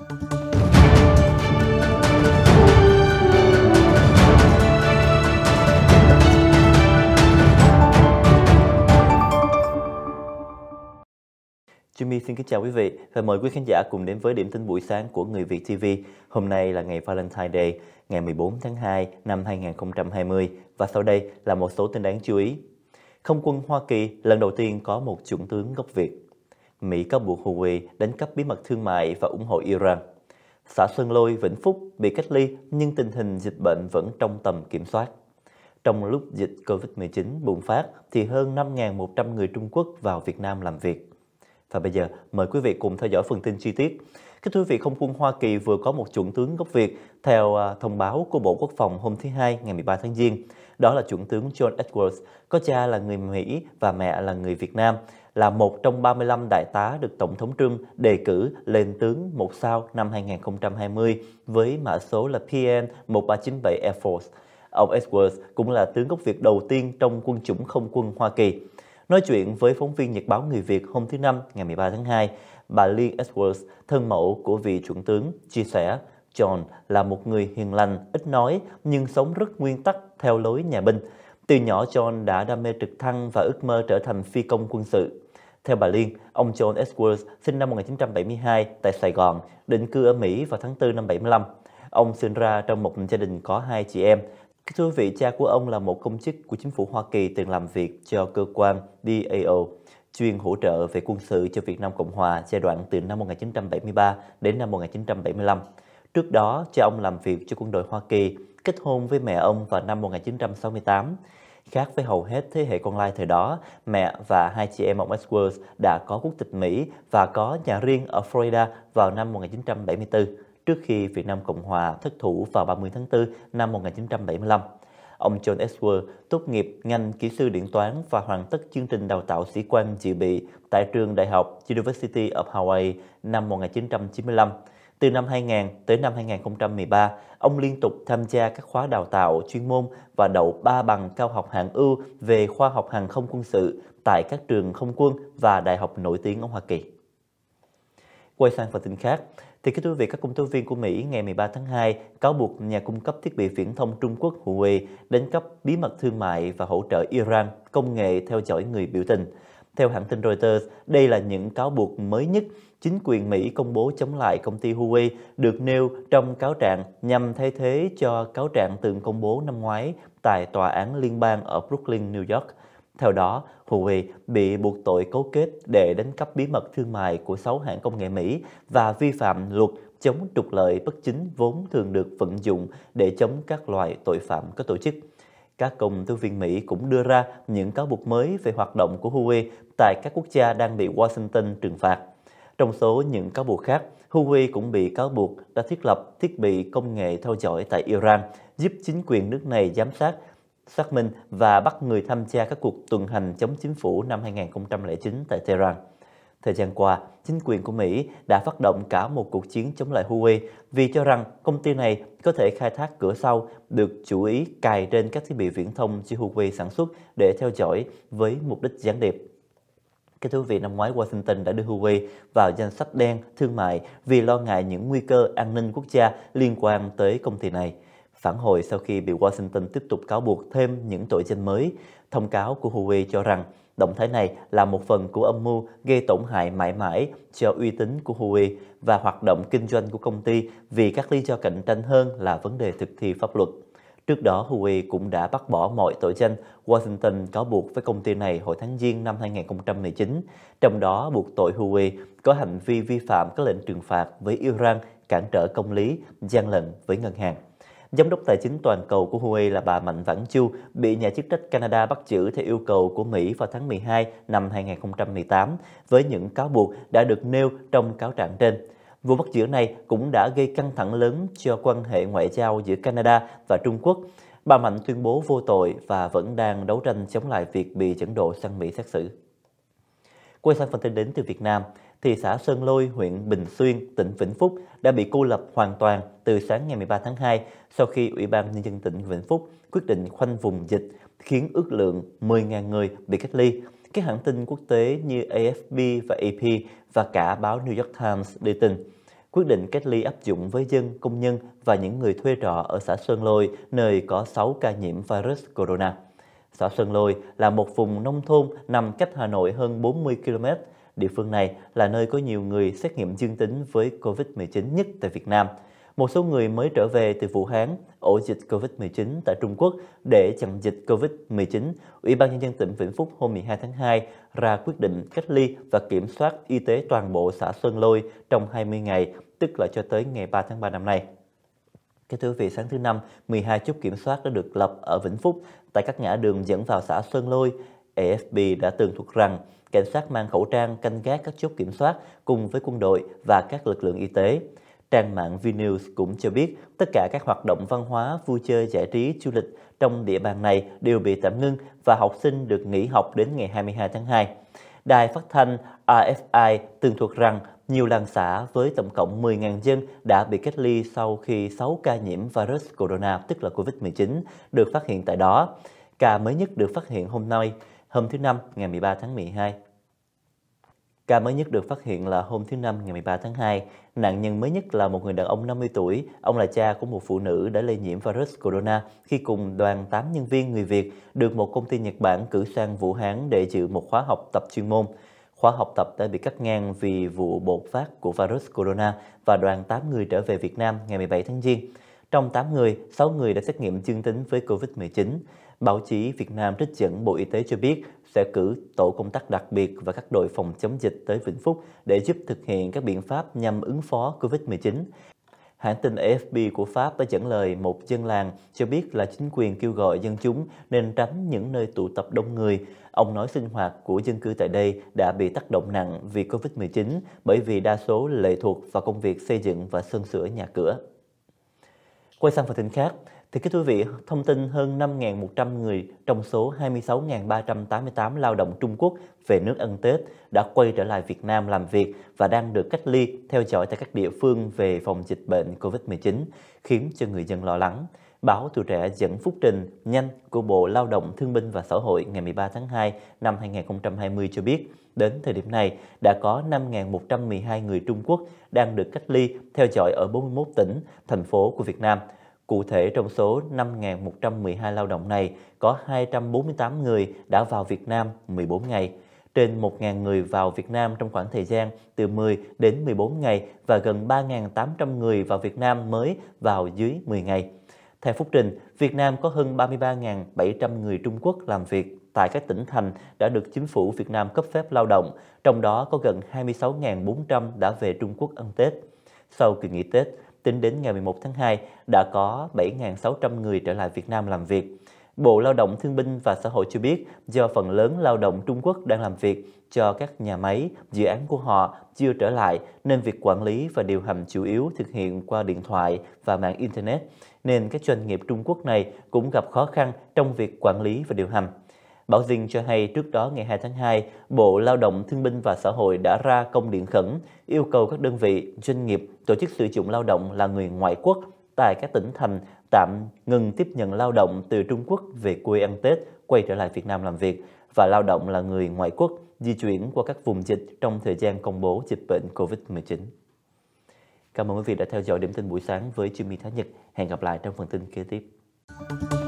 Jimmy xin kính chào quý vị và mời quý khán giả cùng đến với điểm tin buổi sáng của Người Việt TV. Hôm nay là ngày Valentine Day, ngày 14 tháng 2 năm 2020 và sau đây là một số tin đáng chú ý. Không quân Hoa Kỳ lần đầu tiên có một chuẩn tướng gốc Việt. Mỹ cáo buộc Huawei đánh cắp bí mật thương mại và ủng hộ Iran. Xã Sơn Lôi, Vĩnh Phúc bị cách ly nhưng tình hình dịch bệnh vẫn trong tầm kiểm soát. Trong lúc dịch COVID-19 bùng phát thì hơn 5.100 người Trung Quốc vào Việt Nam làm việc. Và bây giờ mời quý vị cùng theo dõi phần tin chi tiết. Các thưa quý vị, Không quân Hoa Kỳ vừa có một chuẩn tướng gốc Việt theo à, thông báo của Bộ Quốc phòng hôm thứ Hai ngày 13 tháng Giêng. Đó là chuẩn tướng John Edwards, có cha là người Mỹ và mẹ là người Việt Nam, là một trong 35 đại tá được Tổng thống Trump đề cử lên tướng một sao năm 2020 với mã số là PN-1397 Air Force. Ông Edwards cũng là tướng gốc Việt đầu tiên trong quân chủng không quân Hoa Kỳ. Nói chuyện với phóng viên Nhật báo Người Việt hôm thứ Năm ngày 13 tháng 2, bà Lee Edwards, thân mẫu của vị chuẩn tướng, chia sẻ John là một người hiền lành, ít nói nhưng sống rất nguyên tắc theo lối nhà binh. Từ nhỏ John đã đam mê trực thăng và ước mơ trở thành phi công quân sự. Theo bà Liên, ông John Edwards sinh năm 1972 tại Sài Gòn, định cư ở Mỹ vào tháng 4 năm 75. Ông sinh ra trong một gia đình có hai chị em, Thưa quý vị, cha của ông là một công chức của chính phủ Hoa Kỳ từng làm việc cho cơ quan DAO, chuyên hỗ trợ về quân sự cho Việt Nam Cộng Hòa giai đoạn từ năm 1973 đến năm 1975. Trước đó, cha ông làm việc cho quân đội Hoa Kỳ, kết hôn với mẹ ông vào năm 1968. Khác với hầu hết thế hệ con lai thời đó, mẹ và hai chị em ông Edwards đã có quốc tịch Mỹ và có nhà riêng ở Florida vào năm 1974 trước khi Việt Nam Cộng Hòa thất thủ vào 30 tháng 4 năm 1975. Ông John Edgeworth tốt nghiệp ngành kỹ sư điện toán và hoàn tất chương trình đào tạo sĩ quan dự bị tại trường đại học University of Hawaii năm 1995. Từ năm 2000 tới năm 2013, ông liên tục tham gia các khóa đào tạo chuyên môn và đậu 3 bằng cao học hạng ưu về khoa học hàng không quân sự tại các trường không quân và đại học nổi tiếng ở Hoa Kỳ. Quay sang phần tin khác, thì kính quý vị, các công tố viên của Mỹ ngày 13 tháng 2 cáo buộc nhà cung cấp thiết bị viễn thông Trung Quốc Huawei đánh cắp bí mật thương mại và hỗ trợ Iran công nghệ theo dõi người biểu tình. Theo hãng tin Reuters, đây là những cáo buộc mới nhất chính quyền Mỹ công bố chống lại công ty Huawei được nêu trong cáo trạng nhằm thay thế cho cáo trạng từng công bố năm ngoái tại Tòa án Liên bang ở Brooklyn, New York. Theo đó, Huawei bị buộc tội cấu kết để đánh cắp bí mật thương mại của 6 hãng công nghệ Mỹ và vi phạm luật chống trục lợi bất chính vốn thường được vận dụng để chống các loại tội phạm có tổ chức. Các công tố viên Mỹ cũng đưa ra những cáo buộc mới về hoạt động của Huawei tại các quốc gia đang bị Washington trừng phạt. Trong số những cáo buộc khác, Huawei cũng bị cáo buộc đã thiết lập thiết bị công nghệ theo dõi tại Iran, giúp chính quyền nước này giám sát xác minh và bắt người tham gia các cuộc tuần hành chống chính phủ năm 2009 tại Tehran. Thời gian qua, chính quyền của Mỹ đã phát động cả một cuộc chiến chống lại Huawei vì cho rằng công ty này có thể khai thác cửa sau được chủ ý cài trên các thiết bị viễn thông do Huawei sản xuất để theo dõi với mục đích gián điệp. Các thú vị, năm ngoái Washington đã đưa Huawei vào danh sách đen thương mại vì lo ngại những nguy cơ an ninh quốc gia liên quan tới công ty này. Phản hồi sau khi bị Washington tiếp tục cáo buộc thêm những tội danh mới, thông cáo của Huawei cho rằng động thái này là một phần của âm mưu gây tổn hại mãi mãi cho uy tín của Huawei và hoạt động kinh doanh của công ty vì các lý do cạnh tranh hơn là vấn đề thực thi pháp luật. Trước đó, Huawei cũng đã bác bỏ mọi tội danh Washington cáo buộc với công ty này hồi tháng Giêng năm 2019, trong đó buộc tội Huawei có hành vi vi phạm các lệnh trừng phạt với Iran, cản trở công lý, gian lận với ngân hàng. Giám đốc tài chính toàn cầu của Huawei là bà Mạnh Vãn Chu bị nhà chức trách Canada bắt giữ theo yêu cầu của Mỹ vào tháng 12 năm 2018 với những cáo buộc đã được nêu trong cáo trạng trên. Vụ bắt giữ này cũng đã gây căng thẳng lớn cho quan hệ ngoại giao giữa Canada và Trung Quốc. Bà Mạnh tuyên bố vô tội và vẫn đang đấu tranh chống lại việc bị dẫn độ sang Mỹ xét xử. Quay sang phần tin đến từ Việt Nam, thị xã Sơn Lôi, huyện Bình Xuyên, tỉnh Vĩnh Phúc đã bị cô lập hoàn toàn từ sáng ngày 13 tháng 2 sau khi Ủy ban Nhân dân tỉnh Vĩnh Phúc quyết định khoanh vùng dịch, khiến ước lượng 10.000 người bị cách ly. Các hãng tin quốc tế như AFP và AP và cả báo New York Times đưa tin, quyết định cách ly áp dụng với dân, công nhân và những người thuê trọ ở xã Sơn Lôi, nơi có 6 ca nhiễm virus corona. Xã Sơn Lôi là một vùng nông thôn nằm cách Hà Nội hơn 40 km, Địa phương này là nơi có nhiều người xét nghiệm dương tính với COVID-19 nhất tại Việt Nam. Một số người mới trở về từ Vũ Hán, ổ dịch COVID-19 tại Trung Quốc để chặn dịch COVID-19, Ủy ban Nhân dân tỉnh Vĩnh Phúc hôm 12 tháng 2 ra quyết định cách ly và kiểm soát y tế toàn bộ xã Sơn Lôi trong 20 ngày, tức là cho tới ngày 3 tháng 3 năm nay. Kính thưa quý vị, sáng thứ Năm, 12 chốt kiểm soát đã được lập ở Vĩnh Phúc tại các ngã đường dẫn vào xã Sơn Lôi, AFP đã tường thuật rằng cảnh sát mang khẩu trang canh gác các chốt kiểm soát cùng với quân đội và các lực lượng y tế. Trang mạng VNews cũng cho biết tất cả các hoạt động văn hóa, vui chơi, giải trí, du lịch trong địa bàn này đều bị tạm ngưng và học sinh được nghỉ học đến ngày 22 tháng 2. Đài phát thanh RFI tường thuật rằng nhiều làng xã với tổng cộng 10.000 dân đã bị cách ly sau khi 6 ca nhiễm virus corona, tức là COVID-19, được phát hiện tại đó. Ca mới nhất được phát hiện hôm nay hôm thứ Năm ngày 13 tháng 12. Ca mới nhất được phát hiện là hôm thứ Năm ngày 13 tháng 2. Nạn nhân mới nhất là một người đàn ông 50 tuổi. Ông là cha của một phụ nữ đã lây nhiễm virus corona khi cùng đoàn 8 nhân viên người Việt được một công ty Nhật Bản cử sang Vũ Hán để dự một khóa học tập chuyên môn. Khóa học tập đã bị cắt ngang vì vụ bột phát của virus corona và đoàn 8 người trở về Việt Nam ngày 17 tháng Giêng. Trong 8 người, 6 người đã xét nghiệm dương tính với COVID-19. Báo chí Việt Nam trích dẫn Bộ Y tế cho biết sẽ cử tổ công tác đặc biệt và các đội phòng chống dịch tới Vĩnh Phúc để giúp thực hiện các biện pháp nhằm ứng phó COVID-19. Hãng tin AFP của Pháp đã dẫn lời một dân làng cho biết là chính quyền kêu gọi dân chúng nên tránh những nơi tụ tập đông người. Ông nói sinh hoạt của dân cư tại đây đã bị tác động nặng vì COVID-19 bởi vì đa số lệ thuộc vào công việc xây dựng và sơn sửa nhà cửa. Quay sang phần tin khác, thì các quý vị, thông tin hơn 5.100 người trong số 26.388 lao động Trung Quốc về nước ăn Tết đã quay trở lại Việt Nam làm việc và đang được cách ly theo dõi tại các địa phương về phòng dịch bệnh COVID-19, khiến cho người dân lo lắng. Báo Tuổi Trẻ dẫn phúc trình nhanh của Bộ Lao động Thương binh và Xã hội ngày 13 tháng 2 năm 2020 cho biết, đến thời điểm này đã có 5.112 người Trung Quốc đang được cách ly theo dõi ở 41 tỉnh, thành phố của Việt Nam – Cụ thể, trong số 5.112 lao động này, có 248 người đã vào Việt Nam 14 ngày. Trên 1.000 người vào Việt Nam trong khoảng thời gian từ 10 đến 14 ngày và gần 3.800 người vào Việt Nam mới vào dưới 10 ngày. Theo phúc trình, Việt Nam có hơn 33.700 người Trung Quốc làm việc tại các tỉnh thành đã được chính phủ Việt Nam cấp phép lao động, trong đó có gần 26.400 đã về Trung Quốc ăn Tết. Sau kỳ nghỉ Tết, tính đến ngày 11 tháng 2 đã có 7.600 người trở lại Việt Nam làm việc. Bộ Lao động Thương binh và Xã hội cho biết do phần lớn lao động Trung Quốc đang làm việc cho các nhà máy, dự án của họ chưa trở lại nên việc quản lý và điều hành chủ yếu thực hiện qua điện thoại và mạng Internet nên các doanh nghiệp Trung Quốc này cũng gặp khó khăn trong việc quản lý và điều hành. Bảo Dinh cho hay trước đó ngày 2 tháng 2, Bộ Lao động Thương binh và Xã hội đã ra công điện khẩn yêu cầu các đơn vị, doanh nghiệp, tổ chức sử dụng lao động là người ngoại quốc tại các tỉnh thành tạm ngừng tiếp nhận lao động từ Trung Quốc về quê ăn Tết quay trở lại Việt Nam làm việc và lao động là người ngoại quốc di chuyển qua các vùng dịch trong thời gian công bố dịch bệnh COVID-19. Cảm ơn quý vị đã theo dõi điểm tin buổi sáng với Jimmy Thái Nhật. Hẹn gặp lại trong phần tin kế tiếp.